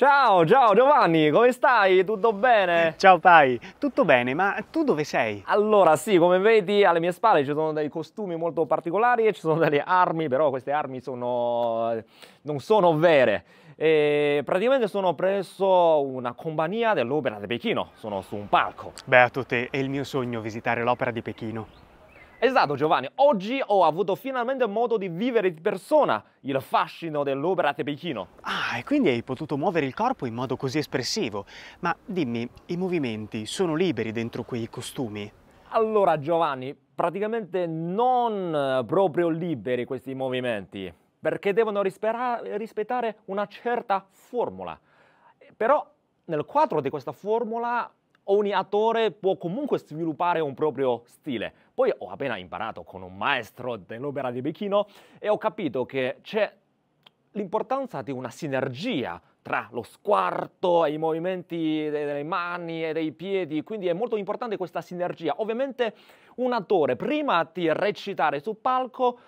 Ciao, ciao Giovanni, come stai? Tutto bene? Ciao Pai, tutto bene, ma tu dove sei? Allora, sì, come vedi alle mie spalle ci sono dei costumi molto particolari e ci sono delle armi, però queste armi sono... non sono vere. E praticamente sono presso una compagnia dell'Opera di Pechino, sono su un palco. Beato te, è il mio sogno visitare l'Opera di Pechino. Esatto Giovanni, oggi ho avuto finalmente modo di vivere di persona il fascino dell'opera di Pechino. Ah, e quindi hai potuto muovere il corpo in modo così espressivo. Ma dimmi, i movimenti sono liberi dentro quei costumi? Allora Giovanni, praticamente non eh, proprio liberi questi movimenti, perché devono rispettare una certa formula. Però nel quadro di questa formula ogni attore può comunque sviluppare un proprio stile. Poi ho appena imparato con un maestro dell'opera di Pechino e ho capito che c'è l'importanza di una sinergia tra lo squarto e i movimenti delle mani e dei piedi, quindi è molto importante questa sinergia. Ovviamente un attore prima di recitare sul palco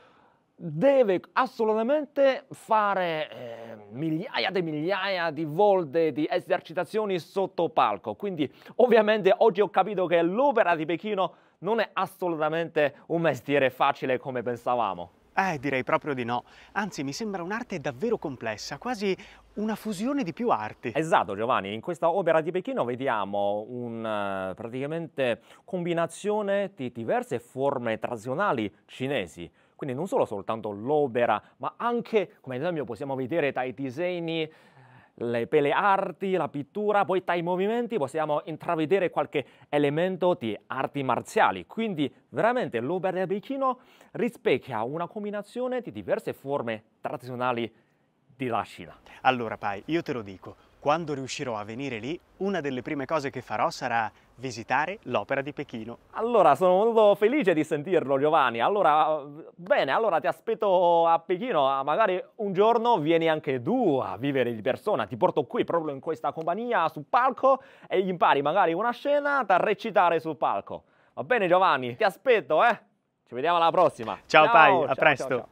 deve assolutamente fare eh, migliaia e migliaia di volte di esercitazioni sotto palco. Quindi ovviamente oggi ho capito che l'opera di Pechino non è assolutamente un mestiere facile come pensavamo. Eh, direi proprio di no. Anzi, mi sembra un'arte davvero complessa, quasi una fusione di più arti. Esatto Giovanni, in questa opera di Pechino vediamo una eh, praticamente combinazione di diverse forme tradizionali cinesi, quindi non solo soltanto l'opera, ma anche, come ad esempio possiamo vedere dai disegni, le, per arti, la pittura, poi dai movimenti possiamo intravedere qualche elemento di arti marziali. Quindi veramente l'opera di Bikino rispecchia una combinazione di diverse forme tradizionali della Cina. Allora Pai, io te lo dico, quando riuscirò a venire lì, una delle prime cose che farò sarà visitare l'opera di Pechino. Allora, sono molto felice di sentirlo Giovanni. Allora, bene, allora ti aspetto a Pechino, ah, magari un giorno vieni anche tu a vivere di persona, ti porto qui proprio in questa compagnia sul palco e impari magari una scena da recitare sul palco. Va bene Giovanni, ti aspetto, eh? Ci vediamo alla prossima. Ciao, ciao Pai, a ciao, presto. Ciao,